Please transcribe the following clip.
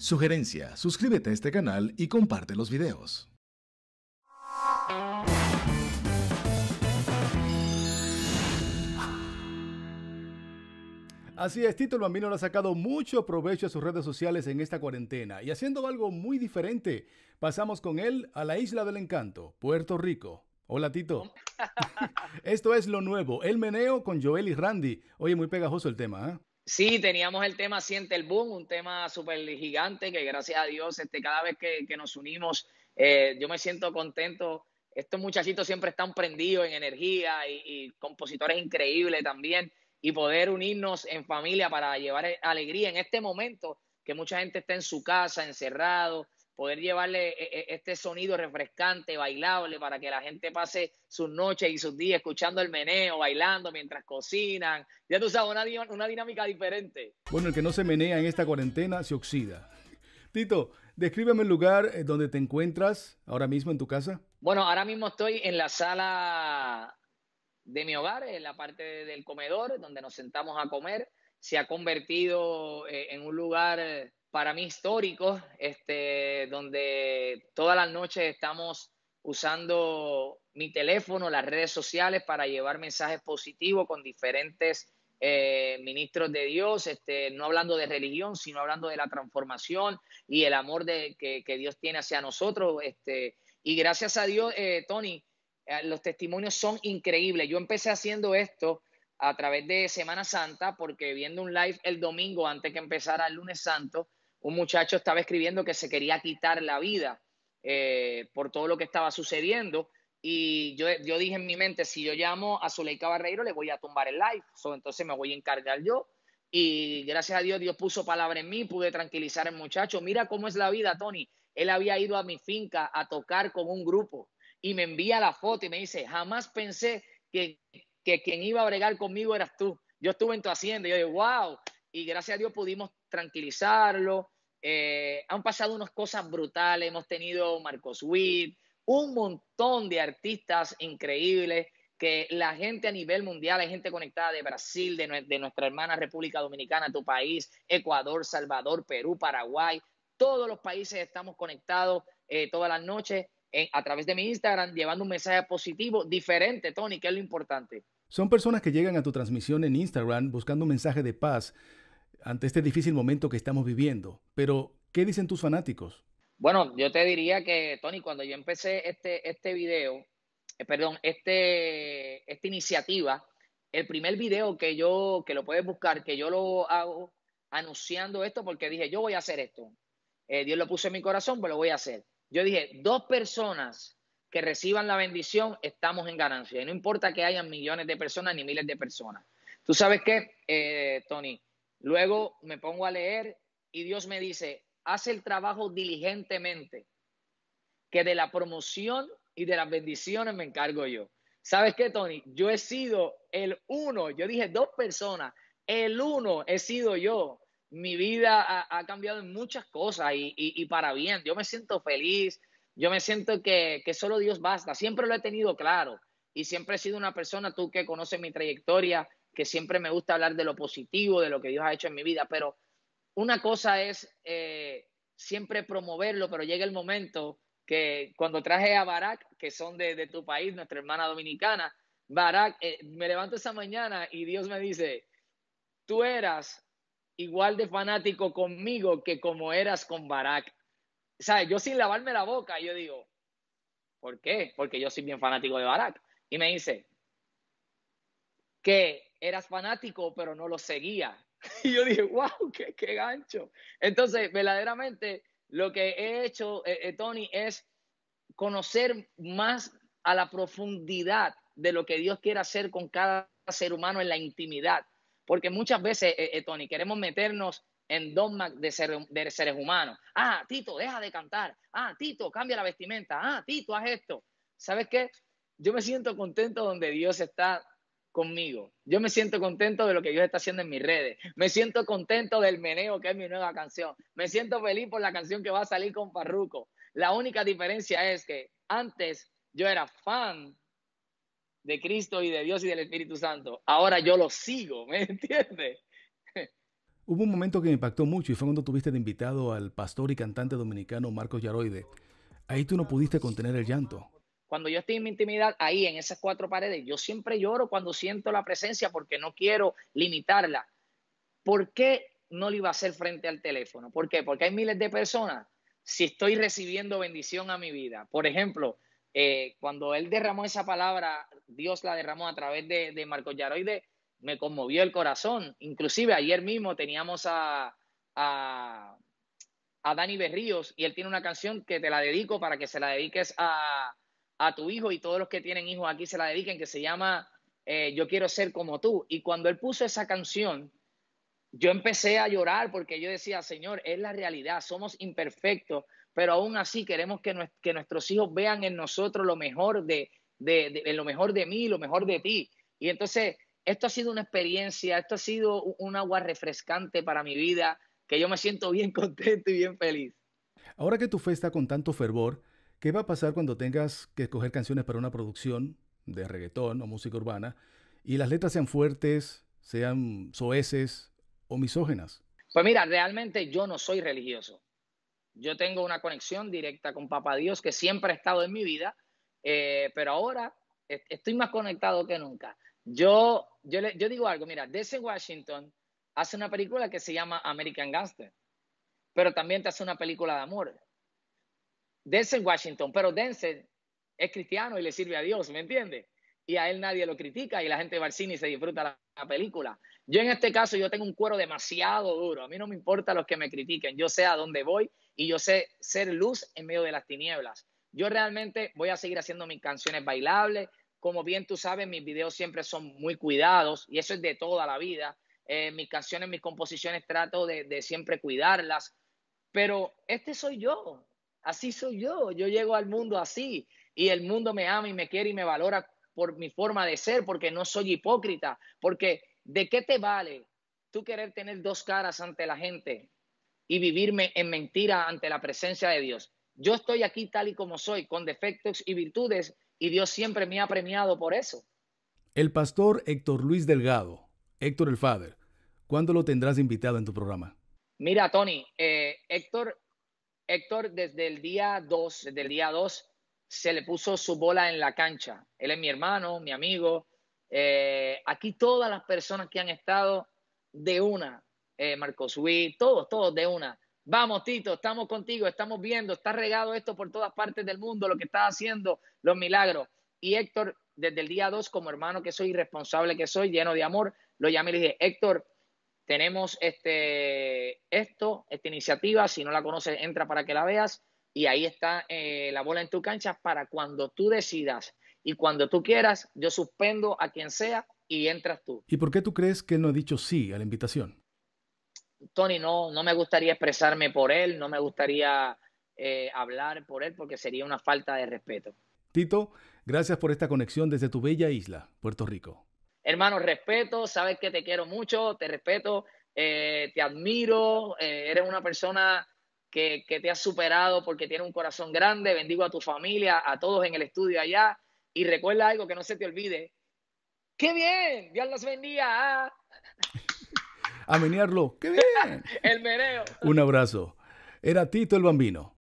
Sugerencia, suscríbete a este canal y comparte los videos. Así es, Tito el Bambino le ha sacado mucho provecho a sus redes sociales en esta cuarentena y haciendo algo muy diferente. Pasamos con él a la Isla del Encanto, Puerto Rico. Hola Tito. Esto es lo nuevo, el meneo con Joel y Randy. Oye, muy pegajoso el tema, ¿eh? Sí, teníamos el tema Siente el Boom, un tema súper gigante que gracias a Dios, este, cada vez que, nos unimos, eh, yo me siento contento. Estos muchachitos siempre están prendidos en energía y, y, compositores increíbles también. Y poder unirnos en familia para llevar eh, alegría en este momento que mucha gente está en su casa, encerrado, poder llevarle eh, eh, este sonido refrescante, bailable, para que la gente pase sus noches y sus días escuchando el meneo, bailando mientras cocinan. Ya tú sabes, una, una dinámica diferente. Bueno, el que no se menea en esta cuarentena se oxida. Tito, descríbeme el lugar eh, donde te encuentras ahora mismo en tu casa. Bueno, ahora mismo estoy en la sala de mi hogar, en la parte del comedor, donde nos sentamos a comer. Se ha convertido en un lugar para mí histórico, este, donde todas las noches estamos usando mi teléfono, las redes sociales para llevar mensajes positivos con diferentes eh, ministros de Dios, este, no hablando de religión, sino hablando de la transformación y el amor de, que, Dios tiene hacia nosotros. Este, y gracias a Dios, eh, Tony, eh, los testimonios son increíbles. Yo empecé haciendo esto a través de Semana Santa, porque viendo un live el domingo antes que empezara el lunes santo, un muchacho estaba escribiendo que se quería quitar la vida eh, por todo lo que estaba sucediendo. Y yo, dije en mi mente, si yo llamo a Zuleika Barreiro, le voy a tumbar el live. So, entonces me voy a encargar yo. Y gracias a Dios, Dios puso palabra en mí, pude tranquilizar al muchacho. Mira cómo es la vida, Tony. Él había ido a mi finca a tocar con un grupo y me envía la foto y me dice, jamás pensé que, quien iba a bregar conmigo eras tú. Yo estuve en tu hacienda y yo dije wow. Y gracias a Dios pudimos tranquilizarlo, eh, han pasado unas cosas brutales, hemos tenido Marcos Witt, un montón de artistas increíbles que la gente a nivel mundial, hay gente conectada de Brasil, de, nuestra hermana República Dominicana, tu país, Ecuador, Salvador, Perú, Paraguay, todos los países estamos conectados eh, todas las noches a través de mi Instagram, llevando un mensaje positivo, diferente, Tony, que es lo importante. Son personas que llegan a tu transmisión en Instagram buscando un mensaje de paz, ante este difícil momento que estamos viviendo. Pero, ¿qué dicen tus fanáticos? Bueno, yo te diría que, Tony, cuando yo empecé este, este video, eh, perdón, este, esta iniciativa, el primer video que yo, que lo puedes buscar, que yo lo hago anunciando esto porque dije, yo voy a hacer esto. Eh, Dios lo puso en mi corazón, pues lo voy a hacer. Yo dije, dos personas que reciban la bendición, estamos en ganancia. Y no importa que hayan millones de personas ni miles de personas. Tú sabes qué, eh, Tony, Luego me pongo a leer y Dios me dice, haz el trabajo diligentemente, que de la promoción y de las bendiciones me encargo yo. ¿Sabes qué, Tony? Yo he sido el uno, yo dije dos personas, el uno he sido yo. Mi vida ha, cambiado en muchas cosas y, para bien. Yo me siento feliz, yo me siento que solo Dios basta. Siempre lo he tenido claro y siempre he sido una persona, tú que conoces mi trayectoria, que siempre me gusta hablar de lo positivo, de lo que Dios ha hecho en mi vida, pero una cosa es eh, siempre promoverlo, pero llega el momento que cuando traje a Barack, que son de, tu país, nuestra hermana dominicana, Barack, eh, me levanto esa mañana y Dios me dice, tú eras igual de fanático conmigo que como eras con Barack. sabes yo sin lavarme la boca, yo digo, ¿por qué? Porque yo soy bien fanático de Barack. Y me dice, que eras fanático, pero no lo seguía. Y yo dije, wow, qué, gancho. Entonces, verdaderamente, lo que he hecho, eh, eh, Tony, es conocer más a la profundidad de lo que Dios quiere hacer con cada ser humano en la intimidad. Porque muchas veces, eh, Tony, queremos meternos en dogmas de, de seres humanos. Ah, Tito, deja de cantar. Ah, Tito, cambia la vestimenta. Ah, Tito, haz esto. ¿Sabes qué? Yo me siento contento donde Dios está conmigo. Yo me siento contento de lo que Dios está haciendo en mis redes. Me siento contento del meneo, que es mi nueva canción. Me siento feliz por la canción que va a salir con Parruco. La única diferencia es que antes yo era fan de Cristo y de Dios y del Espíritu Santo. Ahora yo lo sigo, ¿me entiendes? Hubo un momento que me impactó mucho y fue cuando tuviste de invitado al pastor y cantante dominicano Marcos Yaroide. Ahí tú no pudiste contener el llanto. Cuando yo estoy en mi intimidad, ahí en esas cuatro paredes, yo siempre lloro cuando siento la presencia porque no quiero limitarla. ¿Por qué no le iba a hacer frente al teléfono? ¿Por qué? Porque hay miles de personas. Si estoy recibiendo bendición a mi vida, por ejemplo, eh, cuando él derramó esa palabra, Dios la derramó a través de, de Marco Yaroide, me conmovió el corazón. Inclusive ayer mismo teníamos a, a, Dani Berríos y él tiene una canción que te la dedico para que se la dediques a, a tu hijo y todos los que tienen hijos aquí se la dediquen, que se llama eh, Yo quiero ser como tú. Y cuando él puso esa canción, yo empecé a llorar porque yo decía, Señor, es la realidad, somos imperfectos, pero aún así queremos que, nuestros hijos vean en nosotros lo mejor de, lo mejor de mí, lo mejor de ti. Y entonces, esto ha sido una experiencia, esto ha sido un agua refrescante para mi vida, que yo me siento bien contento y bien feliz. Ahora que tu fe está con tanto fervor, ¿Qué va a pasar cuando tengas que escoger canciones para una producción de reggaetón o música urbana y las letras sean fuertes, sean soeces o misógenas? Pues mira, realmente yo no soy religioso. Yo tengo una conexión directa con Papá Dios que siempre ha estado en mi vida, eh, pero ahora e-, estoy más conectado que nunca. Yo, yo, le, yo digo algo, mira, DC Washington hace una película que se llama American Gangster, pero también te hace una película de amor Denzel Washington, pero Denzel es cristiano y le sirve a Dios, ¿me entiendes? Y a él nadie lo critica y la gente de y se disfruta la, película. Yo en este caso, yo tengo un cuero demasiado duro. A mí no me importa los que me critiquen. Yo sé a dónde voy y yo sé ser luz en medio de las tinieblas. Yo realmente voy a seguir haciendo mis canciones bailables. Como bien tú sabes, mis videos siempre son muy cuidados y eso es de toda la vida. Eh, mis canciones, mis composiciones trato de siempre cuidarlas. Pero este soy yo, Así soy yo, yo llego al mundo así y el mundo me ama y me quiere y me valora por mi forma de ser, porque no soy hipócrita, porque ¿de qué te vale tú querer tener dos caras ante la gente y vivirme en mentira ante la presencia de Dios? Yo estoy aquí tal y como soy, con defectos y virtudes, y Dios siempre me ha premiado por eso. El pastor Héctor Luis Delgado, Héctor el Father, ¿cuándo lo tendrás invitado en tu programa? Mira, Tony, eh, Héctor Héctor, desde el día 2, desde el día 2, se le puso su bola en la cancha. Él es mi hermano, mi amigo. Eh, aquí todas las personas que han estado de una, eh, Marcos Witt, todos, todos de una. Vamos, Tito, estamos contigo, estamos viendo, está regado esto por todas partes del mundo, lo que está haciendo, los milagros. Y Héctor, desde el día 2, como hermano que soy, responsable que soy, lleno de amor, lo llamé y le dije, Héctor, tenemos este, esto, esta iniciativa, si no la conoces, entra para que la veas y ahí está eh, la bola en tu cancha para cuando tú decidas y cuando tú quieras, yo suspendo a quien sea y entras tú. ¿Y por qué tú crees que no he dicho sí a la invitación? Tony, no, no me gustaría expresarme por él, no me gustaría eh, hablar por él porque sería una falta de respeto. Tito, gracias por esta conexión desde tu bella isla, Puerto Rico. Hermano, respeto, sabes que te quiero mucho, te respeto, eh, te admiro, eh, eres una persona que, te ha superado porque tiene un corazón grande, bendigo a tu familia, a todos en el estudio allá y recuerda algo que no se te olvide. ¡Qué bien! Dios los bendiga. A menearlo. ¡Qué bien! el mereo. Un abrazo. Era Tito el Bambino.